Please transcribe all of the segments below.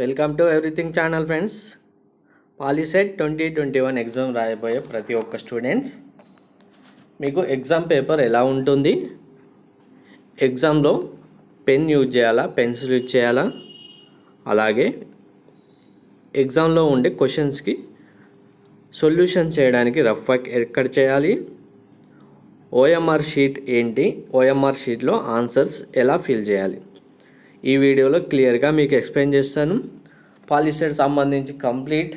welcome to everything channel friends POLYCET twenty twenty one exam రాయబోయే ప్రతి ఒక్క స్టూడెంట్స్ మీకు ఎగ్జామ్ పేపర్ ఎలా ఉంటుంది ఎగ్జామ్లో పెన్ యూజ్ చేయాలా పెన్సిల్ యూజ్ చేయాలా అలాగే ఎగ్జామ్లో ఉండే క్వశ్చన్స్కి సొల్యూషన్ చేయడానికి రఫ్ వర్క్ ఎక్కడ చేయాలి ఓఎంఆర్ షీట్ ఏంటి ఓఎంఆర్ షీట్లో ఆన్సర్స్ ఎలా ఫిల్ చేయాలి ఈ వీడియోలో క్లియర్గా మీకు ఎక్స్ప్లెయిన్ చేస్తాను పాలిసెడ్ సంబంధించి కంప్లీట్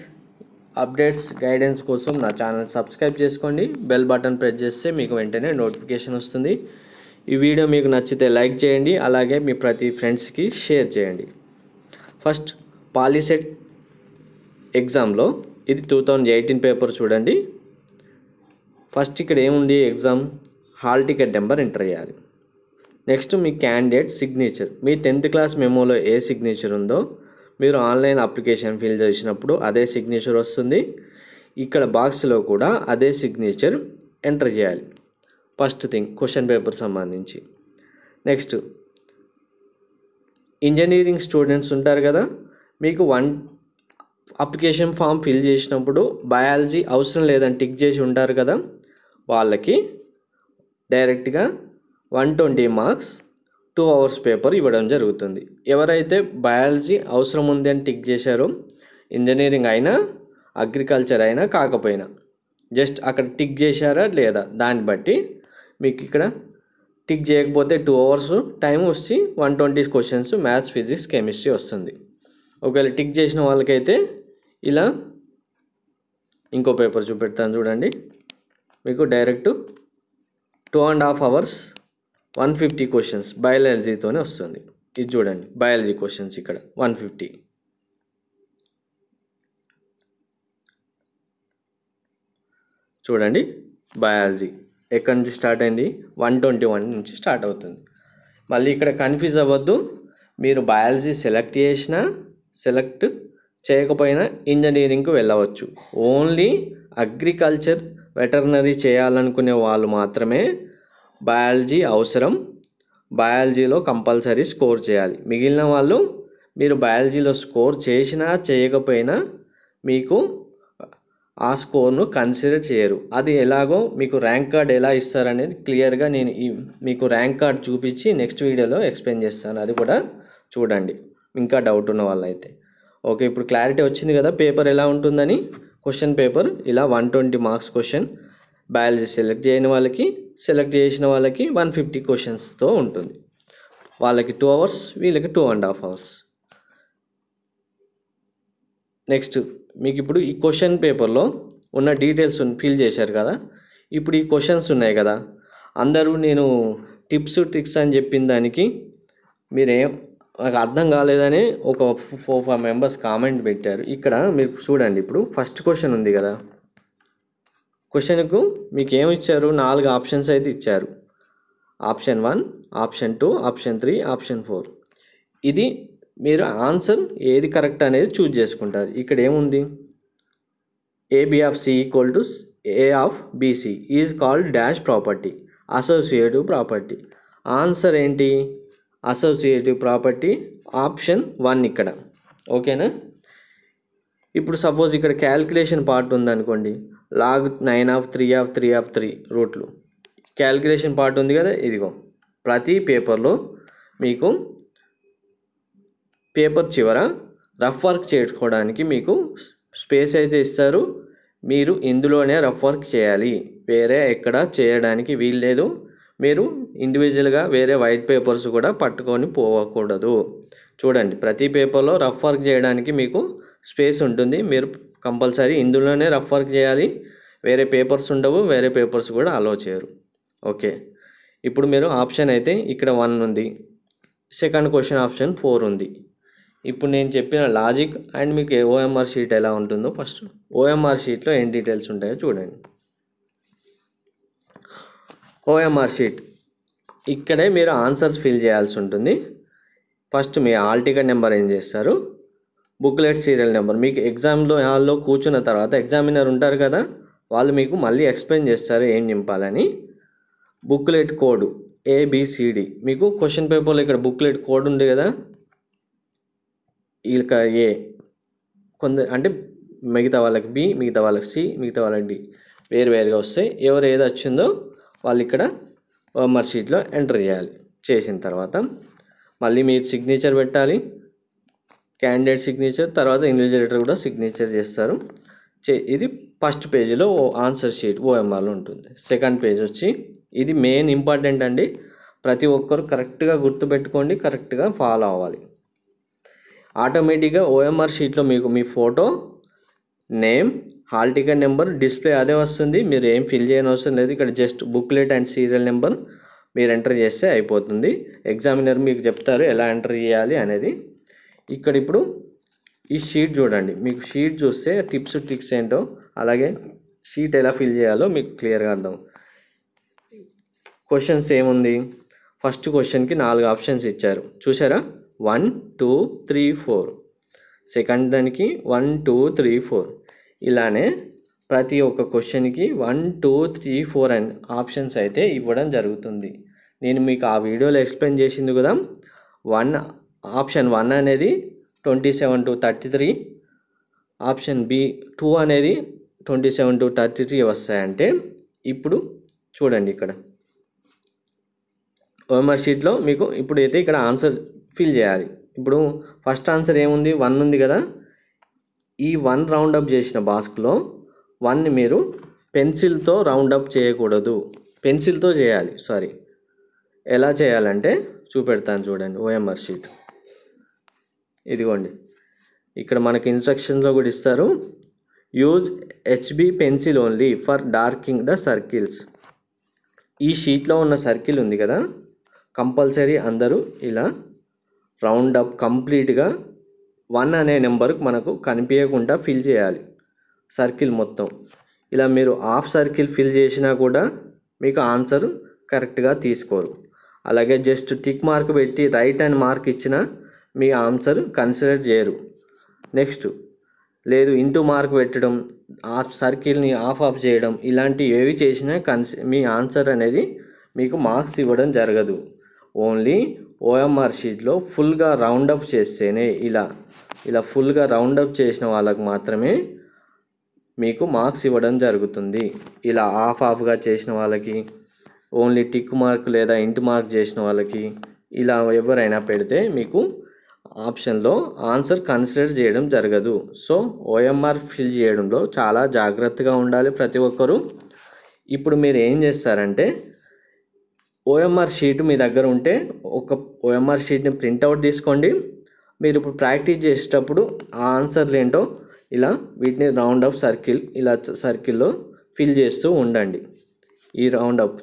అప్డేట్స్ గైడెన్స్ కోసం నా ఛానల్ సబ్స్క్రైబ్ చేసుకోండి బెల్ బటన్ ప్రెస్ చేస్తే మీకు వెంటనే నోటిఫికేషన్ వస్తుంది ఈ వీడియో మీకు నచ్చితే లైక్ చేయండి అలాగే మీ ప్రతి ఫ్రెండ్స్కి షేర్ చేయండి ఫస్ట్ పాలిసెట్ ఎగ్జామ్లో ఇది టూ థౌజండ్ ఎయిటీన్ పేపర్ చూడండి ఫస్ట్ ఇక్కడ ఏముంది exam hall ticket number enter చేయాలి నెక్స్ట్ మీ క్యాండిడేట్ సిగ్నేచర్ మీ టెన్త్ క్లాస్ మెమోలో ఏ సిగ్నేచర్ ఉందో మీరు ఆన్లైన్ అప్లికేషన్ ఫిల్ చేసినప్పుడు అదే సిగ్నేచర్ వస్తుంది ఇక్కడ బాక్స్లో కూడా అదే సిగ్నేచర్ ఎంటర్ చేయాలి ఫస్ట్ థింగ్ క్వశ్చన్ పేపర్ సంబంధించి నెక్స్ట్ ఇంజనీరింగ్ స్టూడెంట్స్ ఉంటారు కదా మీకు వన్ అప్లికేషన్ ఫామ్ ఫిల్ చేసినప్పుడు బయాలజీ అవసరం లేదని టిక్ చేసి ఉంటారు కదా వాళ్ళకి డైరెక్ట్గా one twenty marks two hours paper ఇవ్వడం జరుగుతుంది ఎవరైతే బయాలజీ అవసరం ఉంది అని టిక్ చేశారో ఇంజనీరింగ్ అయినా అగ్రికల్చర్ అయినా కాకపోయినా జస్ట్ అక్కడ టిక్ చేశారా లేదా దాన్ని బట్టి మీకు ఇక్కడ టిక్ చేయకపోతే టూ అవర్స్ టైం వచ్చి one twenty questions maths physics chemistry వస్తుంది ఒకవేళ టిక్ చేసిన వాళ్ళకైతే ఇలా ఇంకో పేపర్ చూపెడతాను చూడండి మీకు direct two and half hours one fifty questions బయాలజీతోనే వస్తుంది ఇది చూడండి బయాలజీ క్వశ్చన్స్ ఇక్కడ వన్ ఫిఫ్టీ చూడండి బయాలజీ ఎక్కడి నుంచి స్టార్ట్ అయింది వన్ ట్వంటీ వన్ నుంచి స్టార్ట్ అవుతుంది మళ్ళీ ఇక్కడ కన్ఫ్యూజ్ అవ్వద్దు మీరు బయాలజీ సెలెక్ట్ చేసినా సెలెక్ట్ చేయకపోయినా ఇంజనీరింగ్కి వెళ్ళవచ్చు ఓన్లీ అగ్రికల్చర్ వెటర్నరీ చేయాలనుకునే వాళ్ళు మాత్రమే బయాలజీ అవసరం బయాలజీలో కంపల్సరీ స్కోర్ చేయాలి మిగిలిన వాళ్ళు మీరు బయాలజీలో స్కోర్ చేసినా చేయకపోయినా మీకు ఆ స్కోర్ను కన్సిడర్ చేయరు అది ఎలాగో మీకు ర్యాంక్ కార్డ్ ఎలా ఇస్తారనేది క్లియర్గా నేను ఈ మీకు ర్యాంక్ కార్డ్ చూపించి నెక్స్ట్ వీడియోలో ఎక్స్ప్లెయిన్ చేస్తాను అది కూడా చూడండి ఇంకా డౌట్ ఉన్న వాళ్ళైతే ఓకే ఇప్పుడు క్లారిటీ వచ్చింది కదా పేపర్ ఎలా ఉంటుందని క్వశ్చన్ పేపర్ ఇలా one twenty marks question biology select చేయని వాళ్ళకి సెలెక్ట్ చేసిన వాళ్ళకి వన్ ఫిఫ్టీ క్వశ్చన్స్తో ఉంటుంది వాళ్ళకి టూ అవర్స్ వీళ్ళకి two and half hours next మీకు ఇప్పుడు ఈ క్వశ్చన్ పేపర్లో ఉన్న డీటెయిల్స్ ఫిల్ చేశారు కదా ఇప్పుడు ఈ క్వశ్చన్స్ ఉన్నాయి కదా అందరూ నేను టిప్స్ ట్రిక్స్ అని చెప్పిన దానికి మీరేం నాకు అర్థం కాలేదని ఒక ఫోర్ ఫైవ్ మెంబర్స్ కామెంట్ పెట్టారు ఇక్కడ మీరు చూడండి ఇప్పుడు ఫస్ట్ క్వశ్చన్ ఉంది కదా క్వశ్చన్కు మీకు ఏమి ఇచ్చారు నాలుగు ఆప్షన్స్ అయితే ఇచ్చారు option one option two option three option four ఇది మీరు ఆన్సర్ ఏది కరెక్ట్ అనేది చూజ్ చేసుకుంటారు ఇక్కడ ఏముంది AB of C equal to A of BC is called dash property associative property answer ఏంటి అసోసియేటివ్ ప్రాపర్టీ ఆప్షన్ వన్ ఇక్కడ ఓకేనా ఇప్పుడు సపోజ్ ఇక్కడ క్యాల్కులేషన్ పార్ట్ ఉందనుకోండి log nine of three of three of three రూట్లు క్యాలిక్యులేషన్ పార్ట్ ఉంది కదా ఇదిగో ప్రతి పేపర్లో మీకు పేపర్ చివర రఫ్ వర్క్ చేసుకోవడానికి మీకు స్పేస్ అయితే ఇస్తారు మీరు ఇందులోనే రఫ్ వర్క్ చేయాలి వేరే ఎక్కడ చేయడానికి వీల్లేదు మీరు ఇండివిజువల్గా వేరే వైట్ పేపర్స్ కూడా పట్టుకొని పోవకూడదు చూడండి ప్రతి పేపర్లో రఫ్ వర్క్ చేయడానికి మీకు స్పేస్ ఉంటుంది మీరు కంపల్సరీ ఇందులోనే రఫ్ వర్క్ చేయాలి వేరే పేపర్స్ ఉండవు వేరే పేపర్స్ కూడా అలో చేయరు ఓకే ఇప్పుడు మీరు ఆప్షన్ అయితే ఇక్కడ వన్ ఉంది సెకండ్ క్వశ్చన్ ఆప్షన్ ఫోర్ ఉంది ఇప్పుడు నేను చెప్పిన లాజిక్ అండ్ మీకు ఓఎంఆర్ షీట్ ఎలా ఉంటుందో ఫస్ట్ ఓఎంఆర్ షీట్లో ఏం డీటెయిల్స్ ఉంటాయో చూడండి ఓఎంఆర్ షీట్ ఇక్కడే మీరు ఆన్సర్స్ ఫిల్ చేయాల్సి ఉంటుంది ఫస్ట్ మీ ఆల్ టికెట్ నెంబర్ ఏం చేస్తారు బుక్లెట్ సీరియల్ నెంబర్ మీకు ఎగ్జామ్లో హాల్లో కూర్చున్న తర్వాత ఎగ్జామినర్ ఉంటారు కదా వాళ్ళు మీకు మళ్ళీ ఎక్స్ప్లెయిన్ చేస్తారు ఏం నింపాలని బుక్లెట్ కోడ్ ఏబిసిడి మీకు క్వశ్చన్ పేపర్లో ఇక్కడ బుక్లెట్ కోడ్ ఉంది కదా ఇక ఏ కొంత అంటే మిగతా వాళ్ళకి బి మిగతా వాళ్ళకి సి మిగతా వాళ్ళకి డి వేరు వేరుగా వస్తాయి ఎవరు ఏది వచ్చిందో వాళ్ళు ఇక్కడ మర్షీట్లో ఎంటర్ చేయాలి చేసిన తర్వాత మళ్ళీ మీరు సిగ్నేచర్ పెట్టాలి క్యాండిడేట్ సిగ్నేచర్ తర్వాత ఇన్విజిలేటర్ కూడా సిగ్నేచర్ చేస్తారు చే ఇది ఫస్ట్ పేజీలో ఓ ఆన్సర్ షీట్ ఓఎంఆర్లో ఉంటుంది సెకండ్ పేజ్ వచ్చి ఇది మెయిన్ ఇంపార్టెంట్ అండి ప్రతి ఒక్కరు కరెక్ట్గా గుర్తుపెట్టుకోండి కరెక్ట్గా ఫాలో అవ్వాలి ఆటోమేటిక్గా ఓఎంఆర్ షీట్లో మీకు మీ photo name hall ticket number display అదే వస్తుంది మీరు ఏం ఫిల్ చేయని అవసరం లేదు ఇక్కడ just booklet and serial number మీరు ఎంటర్ చేస్తే అయిపోతుంది ఎగ్జామినర్ మీకు చెప్తారు ఎలా ఎంటర్ చేయాలి అనేది ఇక్కడ ఇప్పుడు ఈ షీట్ చూడండి మీకు షీట్ చూస్తే టిప్స్ ట్రిక్స్ ఏంటో అలాగే షీట్ ఎలా ఫిల్ చేయాలో మీకు క్లియర్గా అర్థం క్వశ్చన్స్ ఏముంది ఫస్ట్ క్వశ్చన్కి నాలుగు ఆప్షన్స్ ఇచ్చారు చూసారా one two three four second దానికి వన్ టూ త్రీ ఫోర్ ఇలానే ప్రతి ఒక్క క్వశ్చన్కి one two three four and options అయితే ఇవ్వడం జరుగుతుంది నేను మీకు ఆ వీడియోలో ఎక్స్ప్లెయిన్ చేసింది కదా వన్ ఆప్షన్ వన్ అనేది twenty seven to thirty three option B two అనేది twenty seven to thirty three వస్తాయంటే ఇప్పుడు చూడండి ఇక్కడ ఓఎంఆర్ షీట్లో మీకు ఇప్పుడు అయితే ఇక్కడ ఆన్సర్ ఫిల్ చేయాలి ఇప్పుడు ఫస్ట్ ఆన్సర్ ఏముంది వన్ ఉంది కదా ఈ వన్ రౌండప్ చేసిన బాస్క్లో వన్ని మీరు పెన్సిల్తో రౌండప్ చేయకూడదు పెన్సిల్తో చేయాలి సారీ ఎలా చేయాలంటే చూపెడతాను చూడండి ఓఎంఆర్ షీట్ ఇదిగోండి ఇక్కడ మనకి ఇన్స్ట్రక్షన్స్లో కూడా ఇస్తారు use HB pencil only for darking the circles ఈ షీట్లో ఉన్న సర్కిల్ ఉంది కదా కంపల్సరీ అందరూ ఇలా రౌండ్ అప్ కంప్లీట్గా వన్ అనే నెంబర్ మనకు కనిపించకుండా ఫిల్ చేయాలి సర్కిల్ మొత్తం ఇలా మీరు హాఫ్ సర్కిల్ ఫిల్ చేసినా కూడా మీకు ఆన్సర్ కరెక్ట్గా తీసుకోరు అలాగే జస్ట్ టిక్ మార్క్ పెట్టి రైట్ అండ్ మార్క్ ఇచ్చినా మీ ఆన్సర్ కన్సిడర్ చేయరు నెక్స్ట్ లేదు ఇంటూ మార్క్ పెట్టడం ఆ సర్కిల్ని ఆఫ్ ఆఫ్ చేయడం ఇలాంటివి ఏవి చేసినా కన్సి మీ ఆన్సర్ అనేది మీకు మార్క్స్ ఇవ్వడం జరగదు ఓన్లీ ఓఎంఆర్ షీట్లో ఫుల్గా రౌండప్ చేస్తేనే ఇలా ఇలా ఫుల్గా రౌండప్ చేసిన వాళ్ళకు మాత్రమే మీకు మార్క్స్ ఇవ్వడం జరుగుతుంది ఇలా ఆఫ్ ఆఫ్గా చేసిన వాళ్ళకి ఓన్లీ టిక్ మార్క్ లేదా ఇంటి మార్క్ చేసిన వాళ్ళకి ఇలా ఎవరైనా పెడితే మీకు ఆప్షన్లో ఆన్సర్ కన్సిడర్ చేయడం జరగదు సో ఓఎంఆర్ ఫిల్ చేయడంలో చాలా జాగ్రత్తగా ఉండాలి ప్రతి ఒక్కరూ ఇప్పుడు మీరు ఏం చేస్తారంటే ఓఎంఆర్ షీట్ మీ దగ్గర ఉంటే ఒక ఓఎంఆర్ షీట్ని ప్రింట్అవుట్ తీసుకోండి మీరు ఇప్పుడు ప్రాక్టీస్ చేసేటప్పుడు ఆ ఆన్సర్లు ఏంటో ఇలా వీటిని రౌండ్ అప్ సర్కిల్ ఇలా సర్కిల్లో ఫిల్ చేస్తూ ఉండండి ఈ రౌండ్ అప్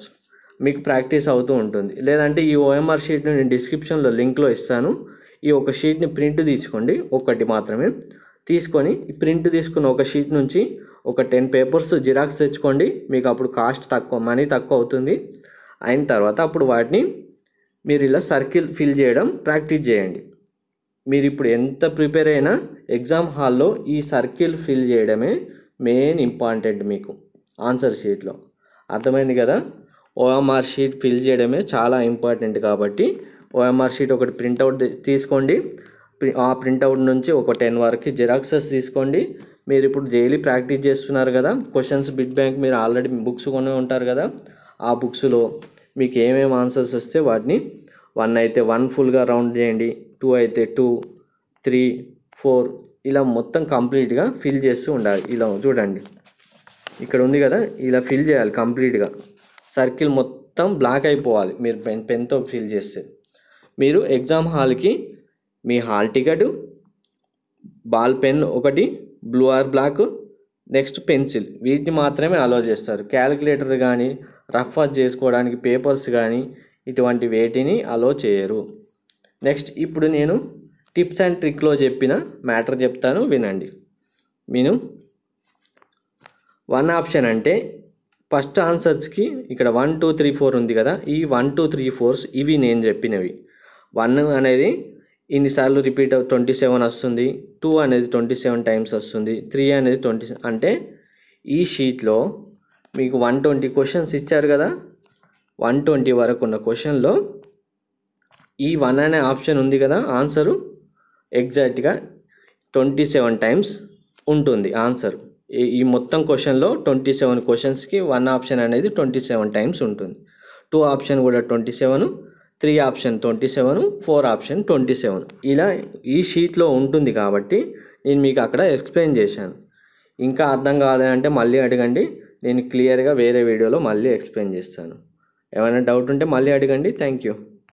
మీకు ప్రాక్టీస్ అవుతూ ఉంటుంది లేదంటే ఈ ఓఎంఆర్ షీట్ని నేను డిస్క్రిప్షన్లో లింక్లో ఇస్తాను ఈ ఒక షీట్ని ప్రింట్ తీసుకోండి ఒకటి మాత్రమే తీసుకొని ప్రింట్ తీసుకున్న ఒక షీట్ నుంచి ఒక టెన్ పేపర్స్ జిరాక్స్ తెచ్చుకోండి మీకు అప్పుడు కాస్ట్ తక్కువ మనీ తక్కువ అవుతుంది అయిన తర్వాత అప్పుడు వాటిని మీరు ఇలా సర్కిల్ ఫిల్ చేయడం ప్రాక్టీస్ చేయండి మీరు ఇప్పుడు ఎంత ప్రిపేర్ అయినా ఎగ్జామ్ హాల్లో ఈ సర్కిల్ ఫిల్ చేయడమే మెయిన్ ఇంపార్టెంట్ మీకు ఆన్సర్ షీట్లో అర్థమైంది కదా ఓఎంఆర్ షీట్ ఫిల్ చేయడమే చాలా ఇంపార్టెంట్ కాబట్టి ఓఎంఆర్ షీట్ ఒకటి ప్రింట్అవుట్ తీసుకోండి ఆ ప్రింట్అవుట్ నుంచి ఒక టెన్ వరకు జిరాక్సెస్ తీసుకోండి మీరు ఇప్పుడు డైలీ ప్రాక్టీస్ చేస్తున్నారు కదా క్వశ్చన్స్ బిట్ బ్యాంక్ మీరు ఆల్రెడీ బుక్స్ కొని ఉంటారు కదా ఆ బుక్స్లో మీకు ఏమేమి ఆన్సర్స్ వస్తే వాటిని వన్ అయితే వన్ ఫుల్గా రౌండ్ చేయండి టూ అయితే టూ త్రీ ఫోర్ ఇలా మొత్తం కంప్లీట్గా ఫిల్ చేస్తూ ఉండాలి ఇలా చూడండి ఇక్కడ ఉంది కదా ఇలా ఫిల్ చేయాలి కంప్లీట్గా సర్కిల్ మొత్తం బ్లాక్ అయిపోవాలి మీరు పెన్ పెన్తో ఫిల్ చేస్తే మీరు ఎగ్జామ్ హాల్కి మీ హాల్ టికెట్ బాల్ పెన్ ఒకటి blue or black next pencil వీటిని మాత్రమే అలో చేస్తారు క్యాలిక్యులేటర్ కానీ రఫ్ చేసుకోవడానికి పేపర్స్ కానీ ఇటువంటి వేటిని అలో చేయరు నెక్స్ట్ ఇప్పుడు నేను టిప్స్ అండ్ ట్రిక్లో చెప్పిన మ్యాటర్ చెప్తాను వినండి నేను వన్ ఆప్షన్ అంటే ఫస్ట్ ఆన్సర్స్కి ఇక్కడ వన్ టూ త్రీ ఫోర్ ఉంది కదా ఈ వన్ టూ త్రీ ఫోర్స్ ఇవి నేను చెప్పినవి వన్ అనేది ఇన్నిసార్లు రిపీట్ ట్వంటీ సెవెన్ వస్తుంది టూ అనేది ట్వంటీ సెవెన్ టైమ్స్ వస్తుంది త్రీ అనేది ట్వంటీ అంటే ఈ షీట్లో మీకు వన్ ట్వంటీ క్వశ్చన్స్ ఇచ్చారు కదా వన్ ట్వంటీ వరకు ఉన్న క్వశ్చన్లో ఈ వన్ అనే ఆప్షన్ ఉంది కదా ఆన్సరు ఎగ్జాక్ట్గా ట్వంటీ సెవెన్ టైమ్స్ ఉంటుంది ఆన్సర్ ఈ మొత్తం క్వశ్చన్లో ట్వంటీ సెవెన్ క్వశ్చన్స్కి వన్ ఆప్షన్ అనేది ట్వంటీ సెవెన్ టైమ్స్ ఉంటుంది టూ ఆప్షన్ కూడా twenty seven three option twenty seven four option twenty seven ఇలా ఈ షీట్లో ఉంటుంది కాబట్టి నేను మీకు అక్కడ ఎక్స్ప్లెయిన్ చేశాను ఇంకా అర్థం కాలేదంటే మళ్ళీ అడగండి నేను క్లియర్గా వేరే వీడియోలో మళ్ళీ ఎక్స్ప్లెయిన్ చేస్తాను ఏమైనా డౌట్ ఉంటే మళ్ళీ అడగండి థ్యాంక్ యూ